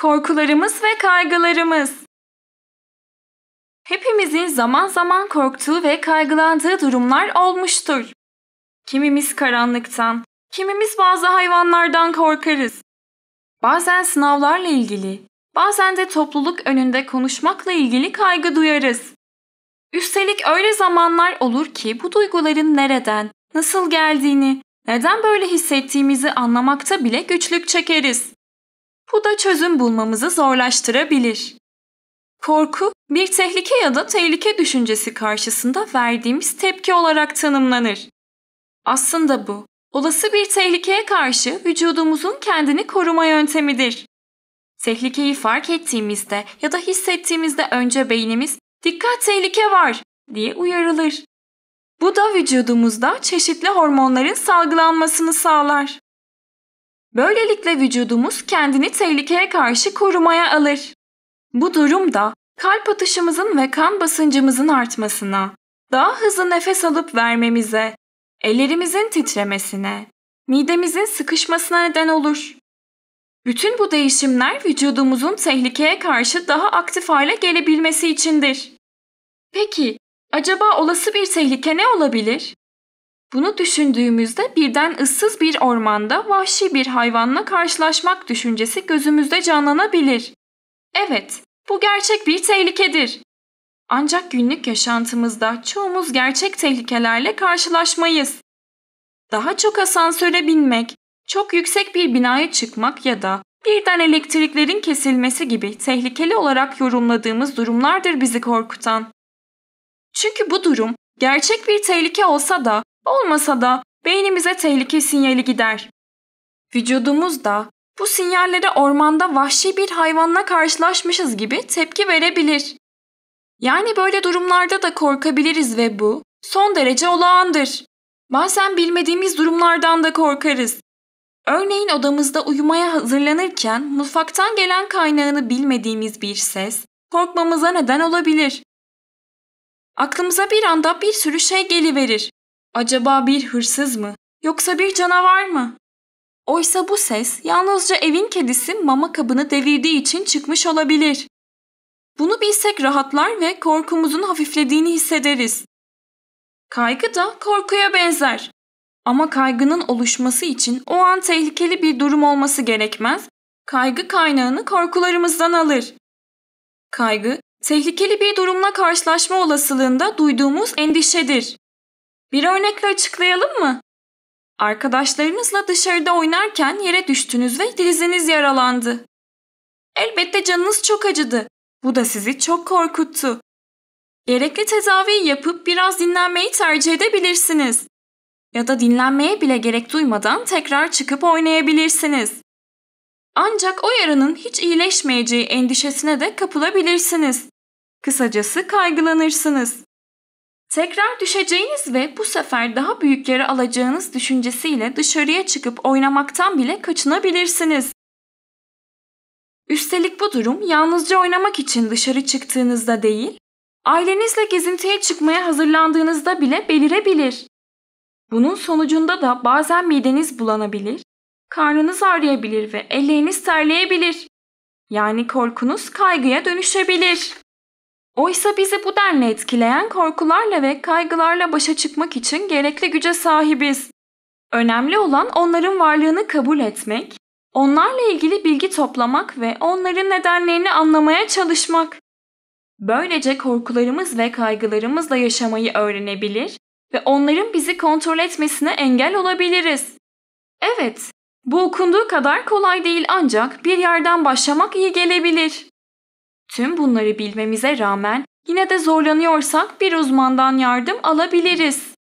Korkularımız ve kaygılarımız. Hepimizin zaman zaman korktuğu ve kaygılandığı durumlar olmuştur. Kimimiz karanlıktan, kimimiz bazı hayvanlardan korkarız. Bazen sınavlarla ilgili, bazen de topluluk önünde konuşmakla ilgili kaygı duyarız. Üstelik öyle zamanlar olur ki bu duyguların nereden, nasıl geldiğini, neden böyle hissettiğimizi anlamakta bile güçlük çekeriz. Bu da çözüm bulmamızı zorlaştırabilir. Korku, bir tehlike ya da tehlike düşüncesi karşısında verdiğimiz tepki olarak tanımlanır. Aslında bu, olası bir tehlikeye karşı vücudumuzun kendini koruma yöntemidir. Tehlikeyi fark ettiğimizde ya da hissettiğimizde önce beynimiz "Dikkat tehlike var." diye uyarılır. Bu da vücudumuzda çeşitli hormonların salgılanmasını sağlar. Böylelikle vücudumuz kendini tehlikeye karşı korumaya alır. Bu durum da kalp atışımızın ve kan basıncımızın artmasına, daha hızlı nefes alıp vermemize, ellerimizin titremesine, midemizin sıkışmasına neden olur. Bütün bu değişimler vücudumuzun tehlikeye karşı daha aktif hale gelebilmesi içindir. Peki, acaba olası bir tehlike ne olabilir? Bunu düşündüğümüzde birden ıssız bir ormanda vahşi bir hayvanla karşılaşmak düşüncesi gözümüzde canlanabilir. Evet, bu gerçek bir tehlikedir. Ancak günlük yaşantımızda çoğumuz gerçek tehlikelerle karşılaşmayız. Daha çok asansöre binmek, çok yüksek bir binaya çıkmak ya da birden elektriklerin kesilmesi gibi tehlikeli olarak yorumladığımız durumlardır bizi korkutan. Çünkü bu durum gerçek bir tehlike olsa da Olmasa da beynimize tehlike sinyali gider. Vücudumuz da bu sinyallere ormanda vahşi bir hayvanla karşılaşmışız gibi tepki verebilir. Yani böyle durumlarda da korkabiliriz ve bu son derece olağandır. Bazen bilmediğimiz durumlardan da korkarız. Örneğin odamızda uyumaya hazırlanırken mutfaktan gelen kaynağını bilmediğimiz bir ses korkmamıza neden olabilir. Aklımıza bir anda bir sürü şey geliverir Acaba bir hırsız mı? Yoksa bir canavar mı? Oysa bu ses yalnızca evin kedisi mama kabını devirdiği için çıkmış olabilir. Bunu bilsek rahatlar ve korkumuzun hafiflediğini hissederiz. Kaygı da korkuya benzer. Ama kaygının oluşması için o an tehlikeli bir durum olması gerekmez, kaygı kaynağını korkularımızdan alır. Kaygı, tehlikeli bir durumla karşılaşma olasılığında duyduğumuz endişedir. Bir örnekle açıklayalım mı? Arkadaşlarınızla dışarıda oynarken yere düştünüz ve diziniz yaralandı. Elbette canınız çok acıdı. Bu da sizi çok korkuttu. Gerekli tedaviyi yapıp biraz dinlenmeyi tercih edebilirsiniz. Ya da dinlenmeye bile gerek duymadan tekrar çıkıp oynayabilirsiniz. Ancak o yaranın hiç iyileşmeyeceği endişesine de kapılabilirsiniz. Kısacası kaygılanırsınız. Tekrar düşeceğiniz ve bu sefer daha büyük yere alacağınız düşüncesiyle dışarıya çıkıp oynamaktan bile kaçınabilirsiniz. Üstelik bu durum yalnızca oynamak için dışarı çıktığınızda değil, ailenizle gezintiye çıkmaya hazırlandığınızda bile belirebilir. Bunun sonucunda da bazen mideniz bulanabilir, karnınız ağrıyabilir ve elleriniz terleyebilir. Yani korkunuz kaygıya dönüşebilir. Oysa bizi bu denli etkileyen korkularla ve kaygılarla başa çıkmak için gerekli güce sahibiz. Önemli olan onların varlığını kabul etmek, onlarla ilgili bilgi toplamak ve onların nedenlerini anlamaya çalışmak. Böylece korkularımız ve kaygılarımızla yaşamayı öğrenebilir ve onların bizi kontrol etmesine engel olabiliriz. Evet, bu okunduğu kadar kolay değil ancak bir yerden başlamak iyi gelebilir. Tüm bunları bilmemize rağmen yine de zorlanıyorsak bir uzmandan yardım alabiliriz.